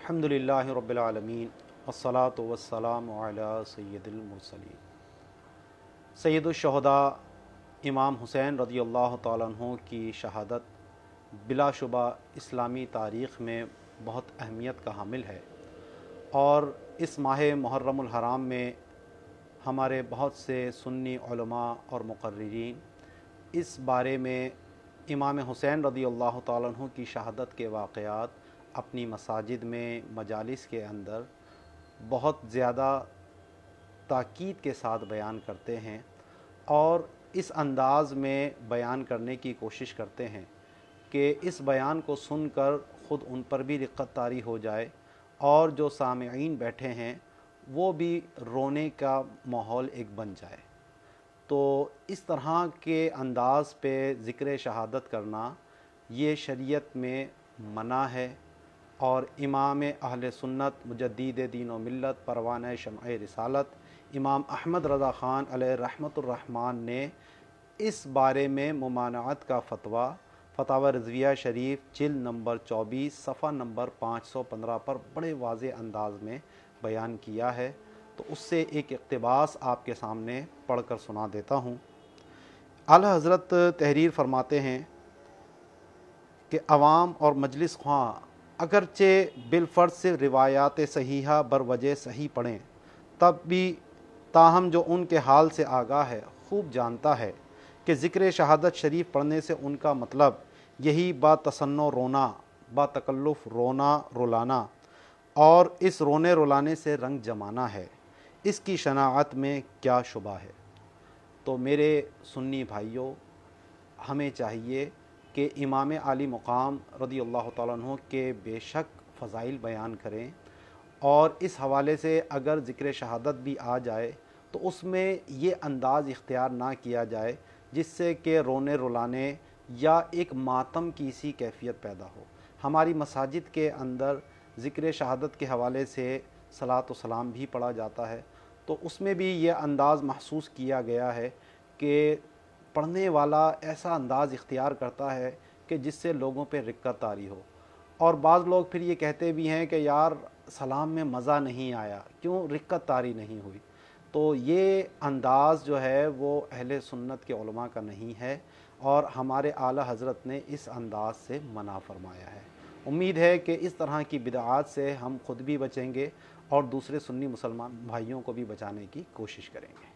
अल्हम्दुलिल्लाह रब्बिलआलमीन अस्सलात वस्सलाम अला सय्यदिल मुरसलीन सैदुलशहदा इमाम हुसैन रदी अल्लाह तु की शहादत बिलाशुबा इस्लामी तारीख़ में बहुत अहमियत का हामिल है और इस माह मुहर्रमुल हराम में हमारे बहुत से सुन्नी और मुकर्रीन इस बारे में इमाम हुसैन रदी अल्लाह तु की शहादत के वाक़ात अपनी मसाजिद में मजालिस के अंदर बहुत ज़्यादा ताक़द के साथ बयान करते हैं और इस अंदाज़ में बयान करने की कोशिश करते हैं कि इस बयान को सुनकर ख़ुद उन पर भी दिक्कत तारी हो जाए और जो सामीन बैठे हैं वो भी रोने का माहौल एक बन जाए तो इस तरह के अंदाज़ पे ज़िक्र शहादत करना ये शरीयत में मना है और इमाम अहल सुन्नत मुजद्दीद दीन मिलत परवान शम रसालत इमाम अहमद रज़ा ख़ान रहमतुर्रहमान ने इस बारे में ममानात का फतवा फतावा रजविया शरीफ चिल नंबर 24 सफ़ा नंबर 515 पर बड़े वाज अंदाज में बयान किया है तो उससे एक इकतबास आपके सामने पढ़ कर सुना देता हूँ अल हज़रत तहरीर फरमाते हैं कि अवाम और मजलिस ख्वा अगरचे बिलफर्ज से रिवायात सही बर वजह सही पढ़ें तब भी ताहम जो उनके हाल से आगाह है खूब जानता है कि ज़िक्र शहादत शरीफ पढ़ने से उनका मतलब यही बातसन्न रोना तकल्लुफ़ रोना रुलाना और इस रोने रुलाने से रंग जमाना है इसकी शनात में क्या शुबा है तो मेरे सुन्नी भाइयों हमें चाहिए कि इमाम आली मुकाम रदी अल्लाह तु के बेशक फ़ज़ाइल बयान करें और इस हवाले से अगर ज़िक्र शहादत भी आ जाए तो उसमें ये अंदाज़ इख्तियार ना किया जाए जिससे कि रोने रुलाने या एक मातम की सी कैफियत पैदा हो हमारी मसाजिद के अंदर ज़िक्र शहादत के हवाले से सलात सलाम भी पढ़ा जाता है तो उसमें भी यह अंदाज़ महसूस किया गया है कि पढ़ने वाला ऐसा अंदाज़ इख्तियार करता है कि जिससे लोगों पर रिक्कत आ रही हो और बाज़ लोग फिर ये कहते भी हैं कि यार सलाम में मज़ा नहीं आया क्यों रिक्कत तारी नहीं हुई तो ये अंदाज़ जो है वो अहल सुन्नत के उलमा का नहीं है और हमारे आला हज़रत ने इस अंदाज़ से मना फरमाया है उम्मीद है कि इस तरह की बिदात से हम खुद भी बचेंगे और दूसरे सुन्नी मुसलमान भाइयों को भी बचाने की कोशिश करेंगे